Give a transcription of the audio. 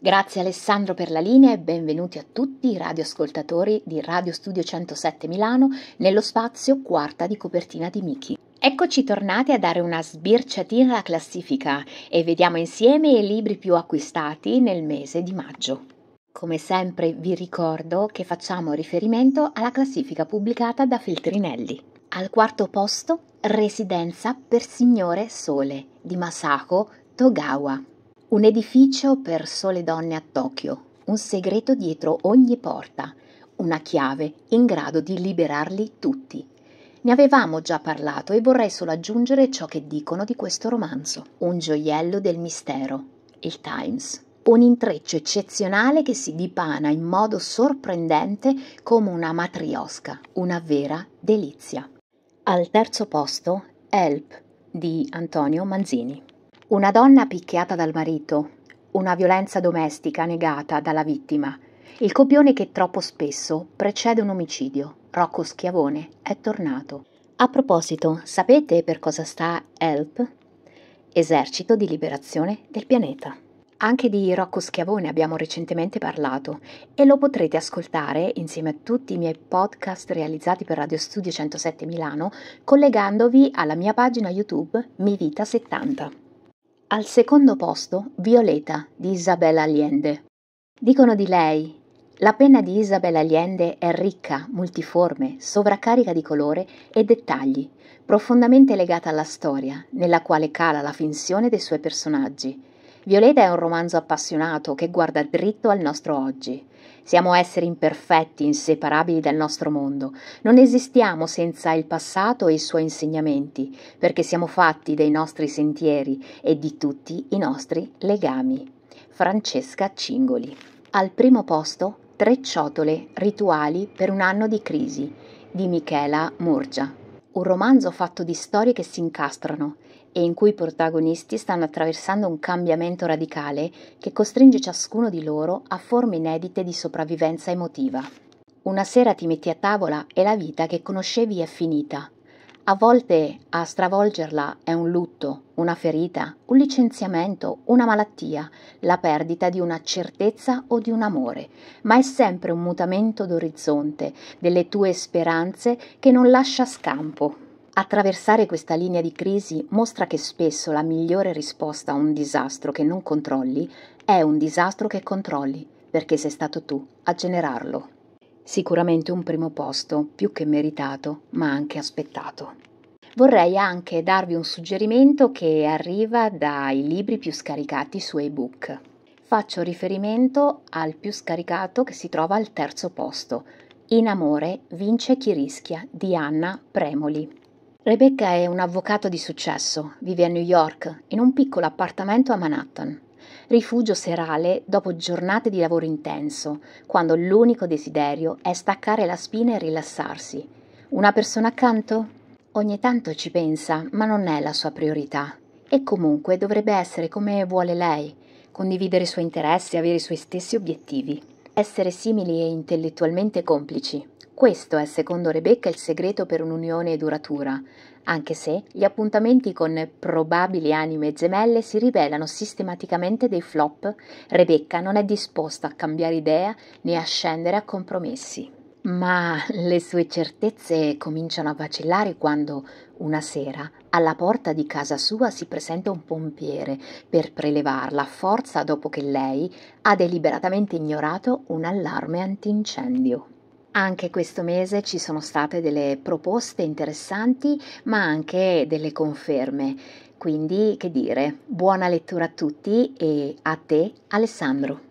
Grazie Alessandro per la linea e benvenuti a tutti i radioascoltatori di Radio Studio 107 Milano nello spazio quarta di copertina di Miki. Eccoci tornati a dare una sbirciatina alla classifica e vediamo insieme i libri più acquistati nel mese di maggio. Come sempre vi ricordo che facciamo riferimento alla classifica pubblicata da Feltrinelli. Al quarto posto Residenza per Signore Sole di Masako Togawa. Un edificio per sole donne a Tokyo, un segreto dietro ogni porta, una chiave in grado di liberarli tutti. Ne avevamo già parlato e vorrei solo aggiungere ciò che dicono di questo romanzo. Un gioiello del mistero, il Times. Un intreccio eccezionale che si dipana in modo sorprendente come una matriosca, una vera delizia. Al terzo posto, Help di Antonio Manzini. Una donna picchiata dal marito, una violenza domestica negata dalla vittima, il copione che troppo spesso precede un omicidio. Rocco Schiavone è tornato. A proposito, sapete per cosa sta ELP? Esercito di liberazione del pianeta. Anche di Rocco Schiavone abbiamo recentemente parlato e lo potrete ascoltare insieme a tutti i miei podcast realizzati per Radio Studio 107 Milano collegandovi alla mia pagina YouTube Mi Vita 70. Al secondo posto, Violeta di Isabella Allende. Dicono di lei, la penna di Isabella Allende è ricca, multiforme, sovraccarica di colore e dettagli, profondamente legata alla storia, nella quale cala la finzione dei suoi personaggi, Violeta è un romanzo appassionato che guarda dritto al nostro oggi. Siamo esseri imperfetti, inseparabili dal nostro mondo. Non esistiamo senza il passato e i suoi insegnamenti, perché siamo fatti dei nostri sentieri e di tutti i nostri legami. Francesca Cingoli. Al primo posto, Tre ciotole, rituali per un anno di crisi, di Michela Murgia un romanzo fatto di storie che si incastrano e in cui i protagonisti stanno attraversando un cambiamento radicale che costringe ciascuno di loro a forme inedite di sopravvivenza emotiva. Una sera ti metti a tavola e la vita che conoscevi è finita, a volte a stravolgerla è un lutto, una ferita, un licenziamento, una malattia, la perdita di una certezza o di un amore, ma è sempre un mutamento d'orizzonte, delle tue speranze che non lascia scampo. Attraversare questa linea di crisi mostra che spesso la migliore risposta a un disastro che non controlli è un disastro che controlli, perché sei stato tu a generarlo. Sicuramente un primo posto, più che meritato, ma anche aspettato. Vorrei anche darvi un suggerimento che arriva dai libri più scaricati su ebook. Faccio riferimento al più scaricato che si trova al terzo posto, in amore vince chi rischia di Anna Premoli. Rebecca è un avvocato di successo, vive a New York, in un piccolo appartamento a Manhattan rifugio serale dopo giornate di lavoro intenso, quando l'unico desiderio è staccare la spina e rilassarsi. Una persona accanto? Ogni tanto ci pensa, ma non è la sua priorità. E comunque dovrebbe essere come vuole lei, condividere i suoi interessi, avere i suoi stessi obiettivi, essere simili e intellettualmente complici. Questo è secondo Rebecca il segreto per un'unione duratura, anche se gli appuntamenti con probabili anime gemelle si rivelano sistematicamente dei flop, Rebecca non è disposta a cambiare idea né a scendere a compromessi. Ma le sue certezze cominciano a vacillare quando una sera alla porta di casa sua si presenta un pompiere per prelevarla a forza dopo che lei ha deliberatamente ignorato un allarme antincendio. Anche questo mese ci sono state delle proposte interessanti, ma anche delle conferme. Quindi, che dire, buona lettura a tutti e a te Alessandro.